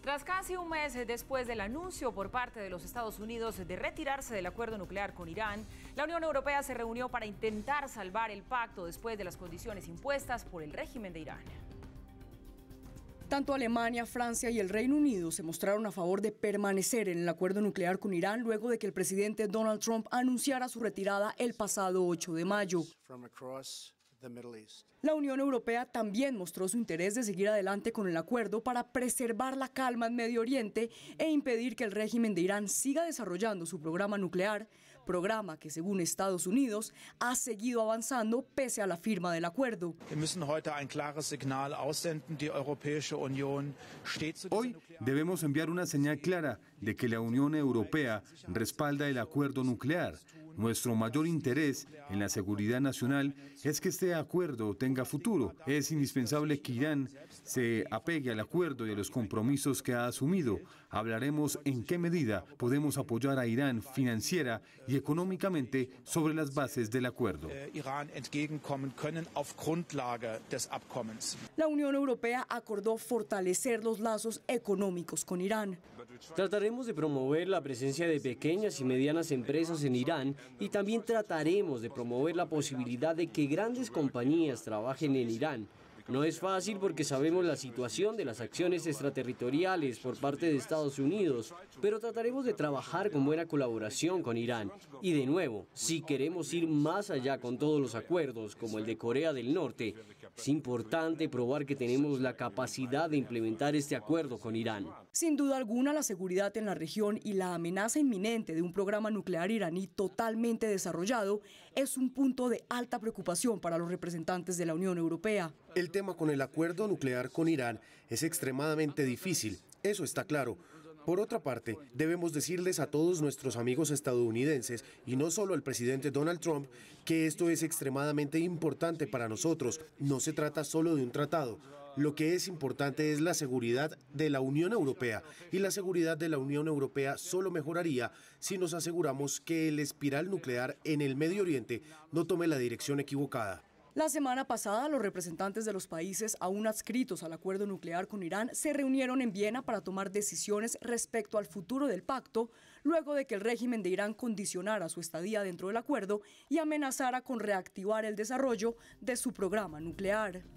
Tras casi un mes después del anuncio por parte de los Estados Unidos de retirarse del acuerdo nuclear con Irán, la Unión Europea se reunió para intentar salvar el pacto después de las condiciones impuestas por el régimen de Irán. Tanto Alemania, Francia y el Reino Unido se mostraron a favor de permanecer en el acuerdo nuclear con Irán luego de que el presidente Donald Trump anunciara su retirada el pasado 8 de mayo. La Unión Europea también mostró su interés de seguir adelante con el acuerdo para preservar la calma en Medio Oriente e impedir que el régimen de Irán siga desarrollando su programa nuclear, programa que según Estados Unidos ha seguido avanzando pese a la firma del acuerdo. Hoy debemos enviar una señal clara de que la Unión Europea respalda el acuerdo nuclear nuestro mayor interés en la seguridad nacional es que este acuerdo tenga futuro. Es indispensable que Irán se apegue al acuerdo y a los compromisos que ha asumido. Hablaremos en qué medida podemos apoyar a Irán financiera y económicamente sobre las bases del acuerdo. Eh, la Unión Europea acordó fortalecer los lazos económicos con Irán. Trataremos de promover la presencia de pequeñas y medianas empresas en Irán y también trataremos de promover la posibilidad de que grandes compañías trabajen en Irán no es fácil porque sabemos la situación de las acciones extraterritoriales por parte de Estados Unidos, pero trataremos de trabajar con buena colaboración con Irán. Y de nuevo, si queremos ir más allá con todos los acuerdos, como el de Corea del Norte, es importante probar que tenemos la capacidad de implementar este acuerdo con Irán. Sin duda alguna, la seguridad en la región y la amenaza inminente de un programa nuclear iraní totalmente desarrollado es un punto de alta preocupación para los representantes de la Unión Europea. El tema con el acuerdo nuclear con Irán es extremadamente difícil, eso está claro. Por otra parte, debemos decirles a todos nuestros amigos estadounidenses, y no solo al presidente Donald Trump, que esto es extremadamente importante para nosotros. No se trata solo de un tratado. Lo que es importante es la seguridad de la Unión Europea, y la seguridad de la Unión Europea solo mejoraría si nos aseguramos que el espiral nuclear en el Medio Oriente no tome la dirección equivocada. La semana pasada, los representantes de los países aún adscritos al acuerdo nuclear con Irán se reunieron en Viena para tomar decisiones respecto al futuro del pacto, luego de que el régimen de Irán condicionara su estadía dentro del acuerdo y amenazara con reactivar el desarrollo de su programa nuclear.